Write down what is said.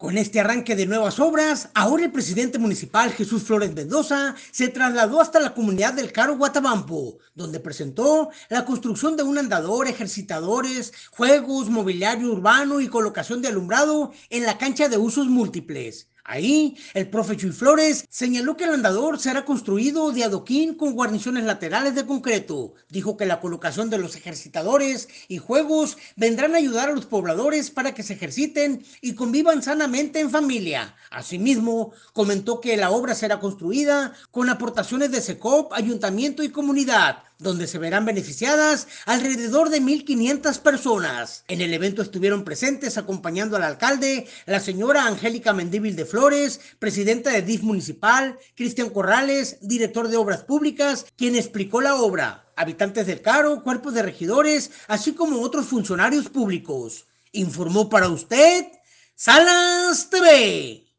Con este arranque de nuevas obras, ahora el presidente municipal Jesús Flores Mendoza se trasladó hasta la comunidad del Caro Guatabampo, donde presentó la construcción de un andador, ejercitadores, juegos, mobiliario urbano y colocación de alumbrado en la cancha de usos múltiples. Ahí, el profe Chuy Flores señaló que el andador será construido de adoquín con guarniciones laterales de concreto. Dijo que la colocación de los ejercitadores y juegos vendrán a ayudar a los pobladores para que se ejerciten y convivan sanamente en familia. Asimismo, comentó que la obra será construida con aportaciones de SECOP, ayuntamiento y comunidad donde se verán beneficiadas alrededor de 1.500 personas. En el evento estuvieron presentes acompañando al alcalde, la señora Angélica Mendíbil de Flores, presidenta de DIF Municipal, Cristian Corrales, director de Obras Públicas, quien explicó la obra, habitantes del Caro, cuerpos de regidores, así como otros funcionarios públicos. Informó para usted Salas TV.